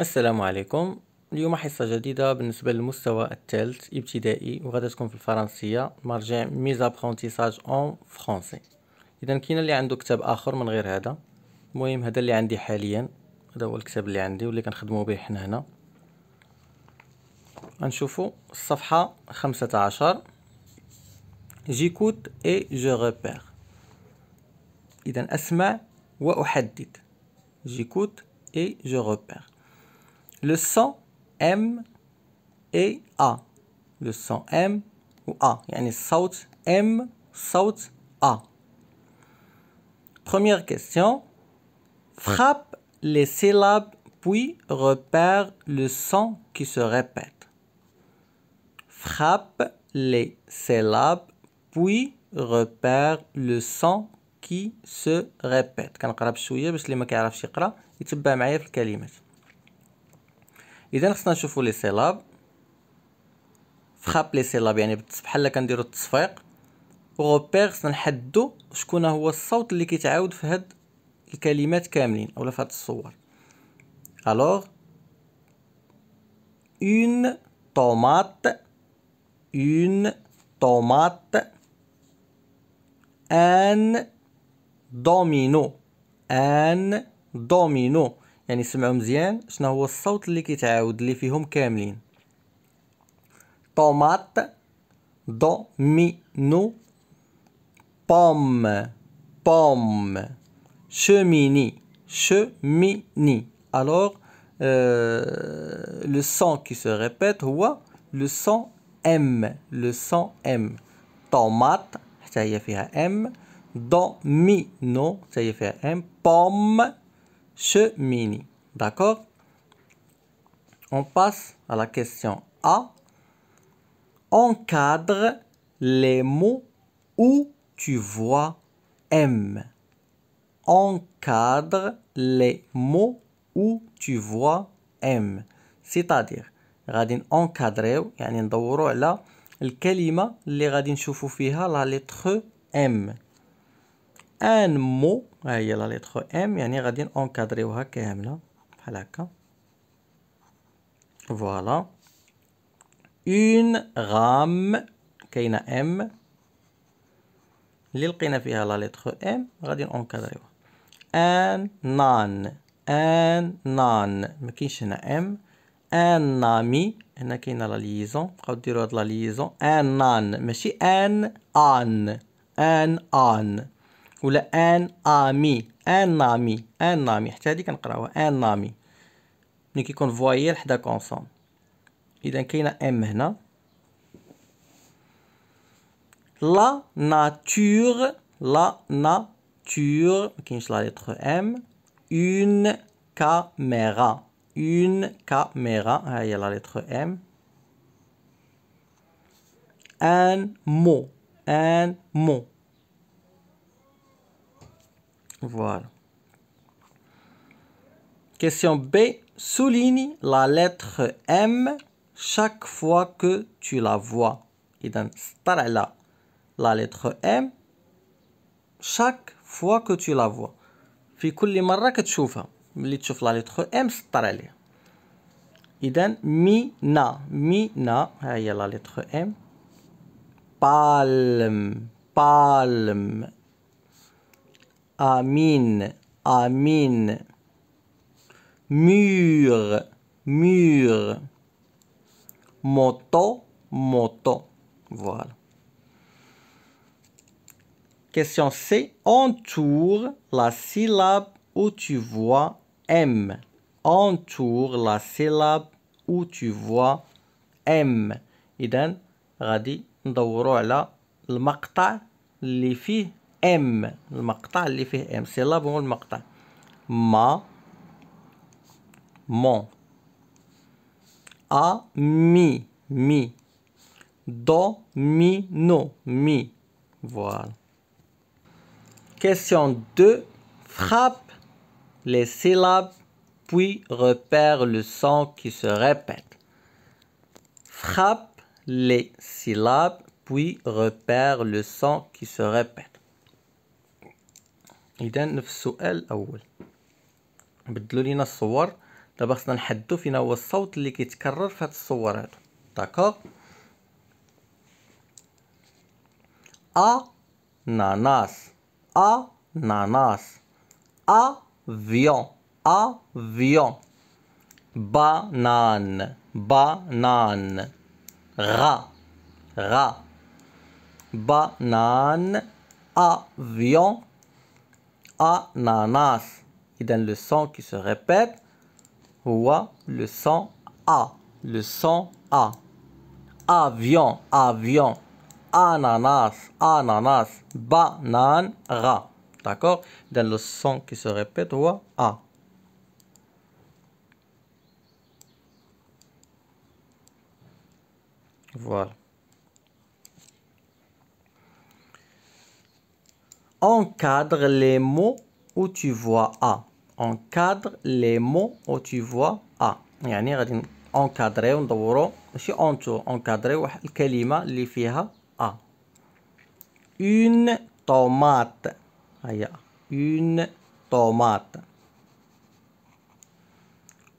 السلام عليكم اليوم حصة جديدة بالنسبة للمستوى الثالث ابتدائي وغادي تكون في الفرنسية مرجع ميزا ابرونتيساج اون فرونسي اذا كاين اللي عنده كتاب اخر من غير هذا المهم هذا اللي عندي حاليا هذا هو الكتاب اللي عندي واللي كنخدمو به حنا هنا غنشوفو الصفحة خمسة عشر جيكوت اي جو ريبير اذا اسمع واحدد جيكوت اي جو ريبير le son M et A. Le son M ou A. Il y a un saut M, saut A. Première question. Frappe les syllabes puis repère le son qui se répète. Frappe les syllabes puis repère le son qui se répète. اذا خصنا نشوفوا لي سيلاب فخاب لي سيلاب يعني بحال كنديروا التصفيق وغوبير خصنا نحددوا شكون هو الصوت اللي كيتعاود في هاد الكلمات كاملين اولا في هاد الصور الوغ اون طوماط اون طوماط ان دومينو ان دومينو يعني سمعوا مزيان شنو هو الصوت اللي كيتعاود اللي فيهم كاملين طوماط دو مي نو بوم بوم شميني شميني alors euh, le son qui se هو لو سون ام le son M طوماط حتى هي فيها M دومينو حتى هي فيها M بوم mini, D'accord On passe à la question A. Encadre les mots où tu vois M. Encadre les mots où tu vois M. C'est-à-dire, غادي نكادريو يعني ندورو le kelima اللي غادي نشوفو فيها la lettre M. Un mot ها هي لا ليتر ام يعني غادي اونكادريوها كامله بحال هكا فوالا اون غام كاينه ام اللي لقينا فيها لا ليتر ام غادي اونكادريوها ان نان ان نان ما كاينش هنا ام ان نامي هنا كاينه لا ليزون بقاو ديروا هاد لا ليزون ان نان ماشي ان ان ان ان ولا ان امي ان امي ان امي حتى هذه كنقراوها ان امي ملي كيكون فواييل حدا كونسون اذا كاينه ام هنا لا ناتور لا ناتور ما كاينش لا ليتر ام اون كاميرا اون كاميرا ها هي لا ليتر ام ان مو ان مو Voilà. Question B. Souligne la lettre M chaque fois que tu la vois. Et dans là, la lettre M chaque fois que tu la vois. Puis, fois que tu la lettre M, c'est Mina. Mina, il y a la lettre M. Palm Palme. Amine, amine. Mur, mur. Moto, moto. Voilà. Question C. Entoure la syllabe où tu vois M. Entoure la syllabe où tu vois M. إذا غادي ندوروا le المقطع اللي فيه ام المقطع اللي فيه ام سيلاب le المقطع Ma, mon. A, mi, mi. do mi no mi voilà question 2 frappe les syllabes puis repère le son qui se répète frappe les syllabes puis repère le son qui se répète اذا نفس السؤال الاول بدلوا لينا الصور دابا خصنا نحددوا فين هو الصوت اللي كيتكرر في هاد الصور هادو داكوغ ا ناناس ا ناناس ا فيون ا فيون بانان بانان غا غا بانان افيون ananas. donne le son qui se répète Oua, le son A. Le son A. Avion, avion. Ananas, ananas. Banane, ra. D'accord Dans le son qui se répète Wa. A. Voilà. encadre les mots où tu vois A. Encadre les mots où tu vois A. يعني غادي encadré on دورو ماشي encadrez واحد الكلمه A. Une tomate. une tomate.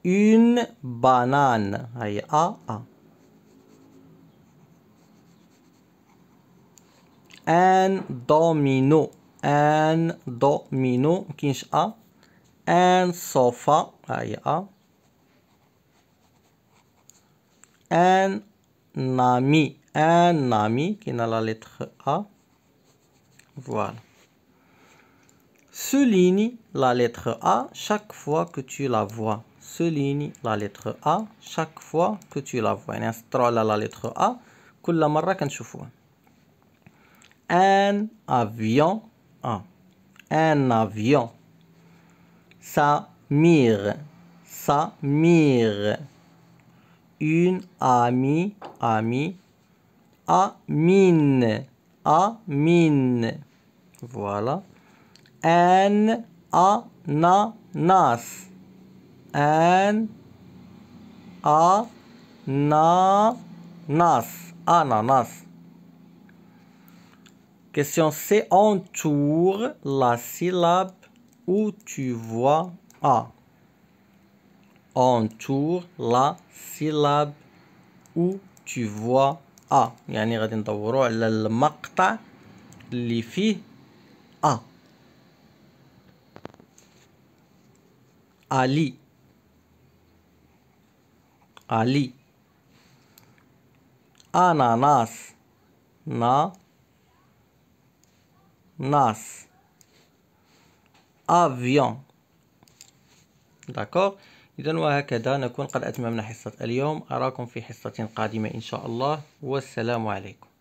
Une banane. A. Un domino. Un domino qui a un sofa a un ami un ami qui n'a la lettre a voilà souligne la lettre a chaque fois que tu la vois souligne la lettre a chaque fois que tu la vois une instruction à la lettre a que la marrakech choufou un avion un avion. mire Samir. mire Une amie, amie. Amine. mine, Voilà. Un ananas. Un ananas. Ananas. Question C. Entoure la syllabe où tu vois A. Entoure la syllabe où tu vois A. يعني غادي ندوروا على المقطع A. Ali. Ali. Ananas. Na. nas avion داكوغ إذا وهكذا نكون قد أتممنا حصة اليوم أراكم في حصة قادمة إن شاء الله والسلام عليكم